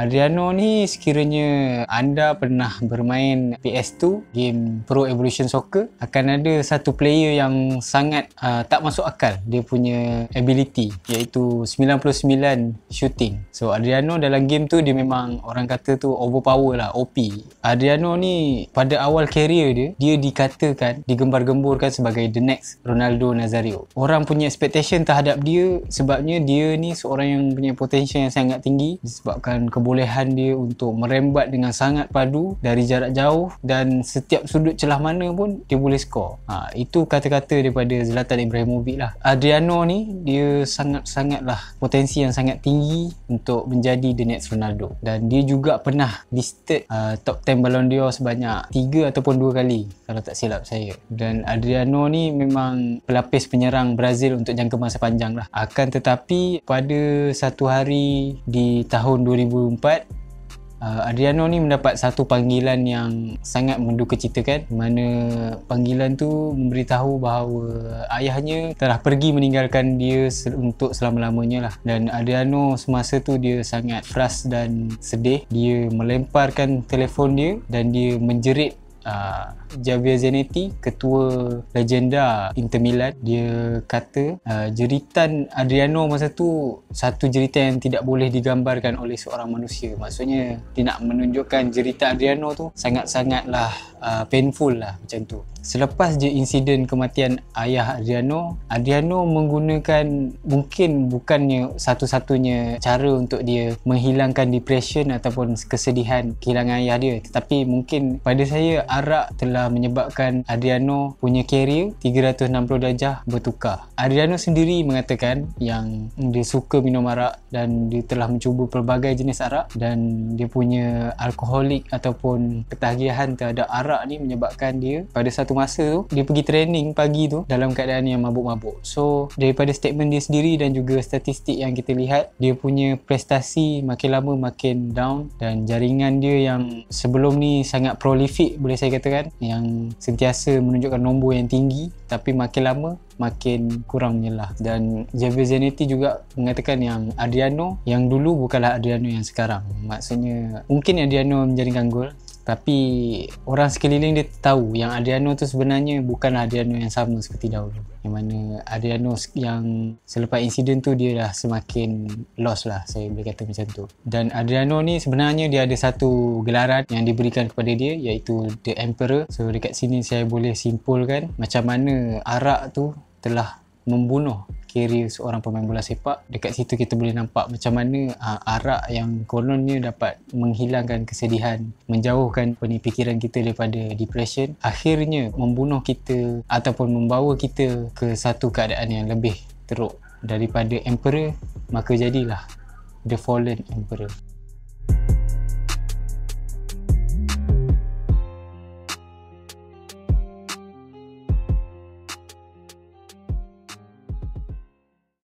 Adriano ni sekiranya anda pernah bermain PS2 game Pro Evolution Soccer akan ada satu player yang sangat uh, tak masuk akal dia punya ability iaitu 99 shooting so Adriano dalam game tu dia memang orang kata tu overpower lah OP Adriano ni pada awal career dia dia dikatakan digembar-gemburkan sebagai the next Ronaldo Nazario orang punya expectation terhadap dia sebabnya dia ni seorang yang punya potential yang sangat tinggi disebabkan kebun kebolehan dia untuk merembat dengan sangat padu dari jarak jauh dan setiap sudut celah mana pun dia boleh skor. Ha, itu kata-kata daripada Zlatan Ibrahimovic lah. Adriano ni dia sangat-sangatlah potensi yang sangat tinggi untuk menjadi the next Ronaldo dan dia juga pernah listed uh, top 10 Ballon d'Or sebanyak 3 ataupun 2 kali kalau tak silap saya. Dan Adriano ni memang pelapis penyerang Brazil untuk jangka masa panjang lah. Akan tetapi pada satu hari di tahun 2004 uh, Adriano ni mendapat satu panggilan yang sangat menduka cita kan mana panggilan tu memberitahu bahawa ayahnya telah pergi meninggalkan dia sel- untuk selama-lamanya lah dan Adriano semasa tu dia sangat frust dan sedih dia melemparkan telefon dia dan dia menjerit uh, ah, Javier Zanetti ketua legenda Inter Milan dia kata uh, jeritan Adriano masa tu satu jeritan yang tidak boleh digambarkan oleh seorang manusia maksudnya dia nak menunjukkan jeritan Adriano tu sangat-sangatlah uh, painful lah macam tu Selepas je insiden kematian ayah Adriano, Adriano menggunakan mungkin bukannya satu-satunya cara untuk dia menghilangkan depression ataupun kesedihan kehilangan ayah dia. Tetapi mungkin pada saya, arak telah menyebabkan Adriano punya karier 360 darjah bertukar. Adriano sendiri mengatakan yang dia suka minum arak dan dia telah mencuba pelbagai jenis arak dan dia punya alkoholik ataupun ketagihan terhadap arak ni menyebabkan dia pada satu satu masa tu dia pergi training pagi tu dalam keadaan yang mabuk-mabuk so daripada statement dia sendiri dan juga statistik yang kita lihat dia punya prestasi makin lama makin down dan jaringan dia yang sebelum ni sangat prolific boleh saya katakan yang sentiasa menunjukkan nombor yang tinggi tapi makin lama makin kurang menyelah dan Javier Zanetti juga mengatakan yang Adriano yang dulu bukanlah Adriano yang sekarang maksudnya mungkin Adriano menjaringkan gol tapi orang sekeliling dia tahu yang Adriano tu sebenarnya bukan Adriano yang sama seperti dahulu yang mana Adriano yang selepas insiden tu dia dah semakin lost lah saya boleh kata macam tu dan Adriano ni sebenarnya dia ada satu gelaran yang diberikan kepada dia iaitu The Emperor so dekat sini saya boleh simpulkan macam mana Arak tu telah membunuh karier seorang pemain bola sepak dekat situ kita boleh nampak macam mana uh, arak yang kononnya dapat menghilangkan kesedihan menjauhkan pemikiran kita daripada depression akhirnya membunuh kita ataupun membawa kita ke satu keadaan yang lebih teruk daripada emperor maka jadilah the fallen emperor